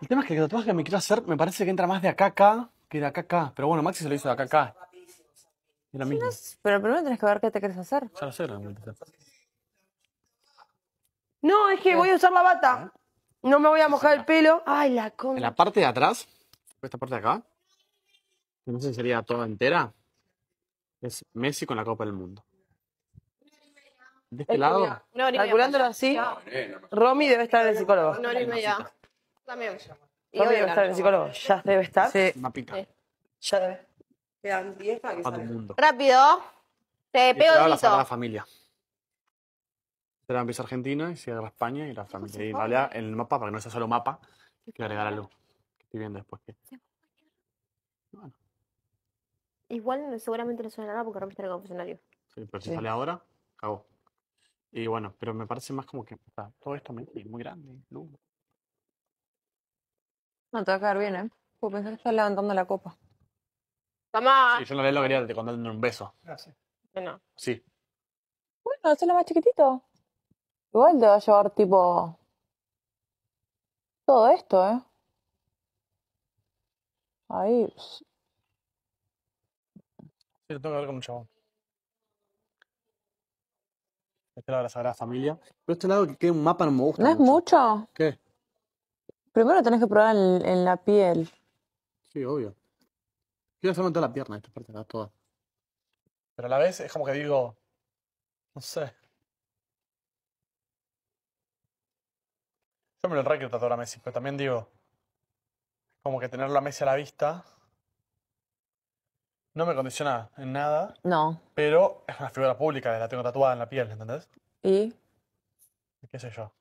El tema es que el que me quiero hacer me parece que entra más de acá acá que de acá acá. Pero bueno, Maxi se lo hizo de acá acá. pero primero tenés que ver qué te querés hacer. Ya lo sé, No, es que eh. voy a usar la bata. Eh. No me voy a mojar el pelo. Ay, la con. En la parte de atrás, esta parte de acá, que no sé si sería toda entera, es Messi con la Copa del Mundo. De este lado, calculándolo así, Romy debe estar en el psicólogo. También. Y debe estar el psicólogo? ¿Ya debe estar? Sí. Mapita. Ya debe. Quedan 10 para que salga. mundo. Rápido. Te pego el la Familia. Será empieza Argentina y sigue agarra España y la familia. Y en en el mapa, para que no sea solo mapa, hay que agregar algo. Que estoy viendo después. Que... Bueno, Igual seguramente no suena nada porque rompiste el funcionario. sí, pero si sale ahora, acabó. Y bueno, pero me parece más como que todo esto es muy grande. Luz. No te va a quedar bien, ¿eh? Porque pensé que estás levantando la copa. ¡Toma! Sí, yo no le lo quería te contando un beso. Gracias. Bueno. Sí. Bueno, hazlo más chiquitito. Igual te va a llevar tipo. Todo esto, ¿eh? Ahí. Sí, lo tengo que ver con un chabón. Este lado de la Sagrada Familia. Pero este lado que queda un mapa no me gusta. ¿No es mucho? ¿Qué? Primero tenés que probar en, la piel. Sí, obvio. Quiero solamente toda la pierna, esta parte, de la toda. Pero a la vez es como que digo. No sé. Yo me lo requiero tatuar a Messi, pero también digo. Como que tenerlo a Messi a la vista. No me condiciona en nada. No. Pero es una figura pública, la tengo tatuada en la piel, ¿entendés? ¿Y? ¿Qué sé yo?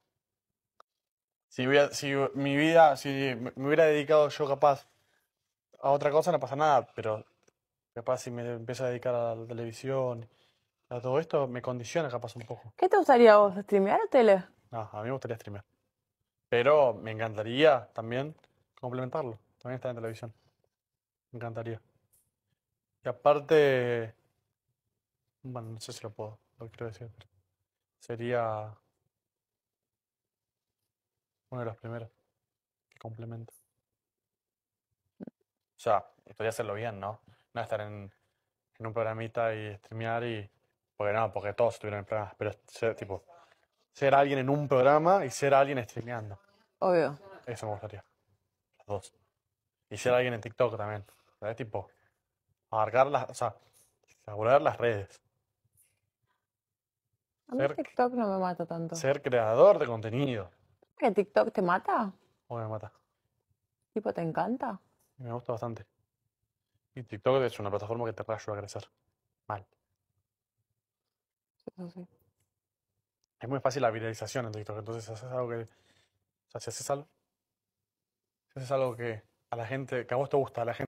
Si, si mi vida, si me hubiera dedicado yo capaz a otra cosa, no pasa nada, pero capaz si me empiezo a dedicar a la televisión, a todo esto, me condiciona capaz un poco. ¿Qué te gustaría vos, streamear o tele? No, a mí me gustaría streamear. Pero me encantaría también complementarlo, también estar en televisión. Me encantaría. Y aparte, bueno, no sé si lo puedo, lo quiero decir. Sería uno de los primeros que complemento. O sea, podría hacerlo bien, ¿no? No estar en, un programita y streamear y. Porque no, porque todos estuvieron en programas, pero ser, tipo, ser alguien en un programa y ser alguien streameando. Obvio. Eso me gustaría. Las dos. Y ser alguien en TikTok también. ¿Sabes? Tipo, abarcar las. O sea, las redes. A mí TikTok no me mata tanto. Ser creador de contenido. ¿Que TikTok te mata? que me mata. Tipo, ¿te encanta? Me gusta bastante. Y TikTok es una plataforma que te puede ayudar a crecer. Mal. Eso Es muy fácil la viralización en TikTok. Entonces, haces algo que. O sea, si haces algo. Si haces algo que a la gente. que a vos te gusta, a la gente.